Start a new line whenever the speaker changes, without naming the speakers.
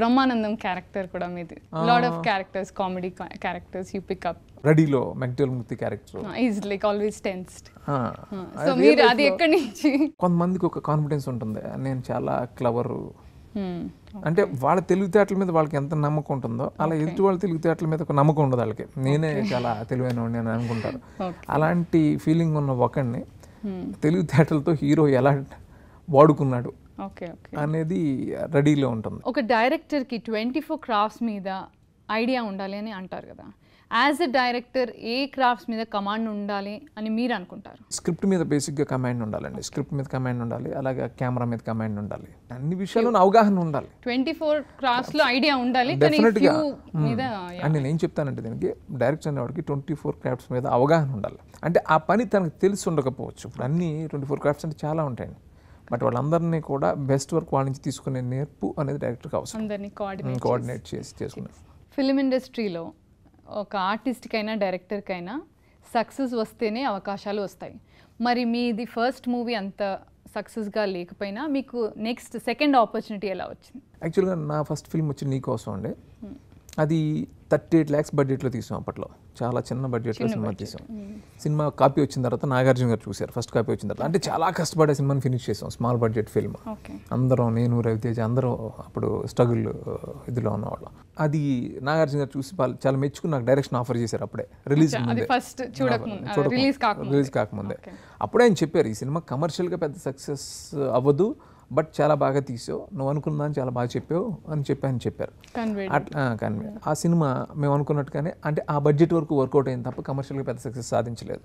Brahmanandam character కూడా మీది lot of characters comedy characters you pick up
రెడీలో మెక్టల్ ముక్తి character
is like always tensed so మీరు అది ఎక్కడి నుంచి
కొంతమందికి ఒక కాన్ఫిడెన్స్ ఉంటుంది నేను చాలా క్లవర్
hmm, అంటే
వాళ్ళ తెలివితేటల మీద వాళ్ళకి ఎంత నమ్మకం ఉంటుందో అలా ఎదుటి వాళ్ళ తెలివితేటల మీద ఒక నమ్మకం ఉండదు వాళ్ళకి నేనే చాలా తెలివైన అని అనుకుంటారు అలాంటి ఫీలింగ్ ఉన్న ఒకడిని hmm. తెలివితేటలతో హీరో ఎలా వాడుకున్నాడు అనేది రెడీలో ఉంటుంది
ఒక డైరెక్టర్కి ట్వంటీ ఫోర్ క్రాఫ్ట్స్ మీద ఐడియా ఉండాలి అని అంటారు కదా యాజ్ ఎ డైరెక్టర్ ఏ క్రాఫ్ట్స్ మీద కమాండ్ ఉండాలి అని మీరు అనుకుంటారు
స్క్రిప్ట్ మీద బేసిక్గా కమాండ్ ఉండాలండి స్క్రిప్ట్ మీద కమాండ్ ఉండాలి అలాగే కెమెరా మీద కమాండ్ ఉండాలి అన్ని విషయాలు అవగాహన ఉండాలి
ట్వంటీ ఫోర్ క్రాఫ్ట్స్ లో ఐడియా ఉండాలి డెఫినెట్గా
అండ్ నేను ఏం చెప్తానంటే దీనికి డైరెక్టర్ అనేవాడికి ట్వంటీ ఫోర్ క్రాఫ్ట్స్ మీద అవగాహన ఉండాలి అంటే ఆ పని తనకు తెలిసి ఉండకపోవచ్చు ఇప్పుడు అన్ని ట్వంటీ ఫోర్ క్రాఫ్ట్స్ అంటే చాలా ఉంటాయండి బట్ వాళ్ళందరినీ కూడా బెస్ట్ వర్క్ వాళ్ళ నుంచి తీసుకునే నేర్పు అనేది డైరెక్టర్కి అవసరం కోఆర్డినేట్ చేసి చేసుకున్నాను
ఫిలిం ఇండస్ట్రీలో ఒక ఆర్టిస్ట్కైనా డైరెక్టర్కైనా సక్సెస్ వస్తేనే అవకాశాలు వస్తాయి మరి మీది ఫస్ట్ మూవీ అంత సక్సెస్గా లేకపోయినా మీకు నెక్స్ట్ సెకండ్ ఆపర్చునిటీ ఎలా వచ్చింది
యాక్చువల్గా నా ఫస్ట్ ఫిల్మ్ వచ్చి నీకోసం అండి అది థర్టీ ఎయిట్ ల్యాక్స్ బడ్జెట్లో తీసాం అప్పట్లో చాలా చిన్న బడ్జెట్లో సినిమా తీసాం సినిమా కాపీ వచ్చిన తర్వాత నాగార్జున గారు చూశారు ఫస్ట్ కాపీ వచ్చిన తర్వాత అంటే చాలా కష్టపడే సినిమాని ఫినిష్ చేసాం స్మాల్ బడ్జెట్ ఫిల్మ్ అందరం నేను రవితేజ అందరం అప్పుడు స్ట్రగుల్ uh, ఇదిలో ఉన్నవాళ్ళం అది నాగార్జున గారు చూసి చాలా మెచ్చుకుని నాకు డైరెక్షన్ ఆఫర్ చేశారు అప్పుడే రిలీజ్ రిలీజ్ కాకముందే అప్పుడే ఆయన చెప్పారు ఈ సినిమా కమర్షియల్గా పెద్ద సక్సెస్ uh, అవ్వదు బట్ చాలా బాగా తీసావు నువ్వు అని చాలా బాగా చెప్పావు అని చెప్పి అని చెప్పారు కన్వే ఆ సినిమా మేము అనుకున్నట్టుగానే అంటే ఆ బడ్జెట్ వరకు వర్కౌట్ అయింది తప్ప కమర్షియల్గా పెద్ద సక్సెస్ సాధించలేదు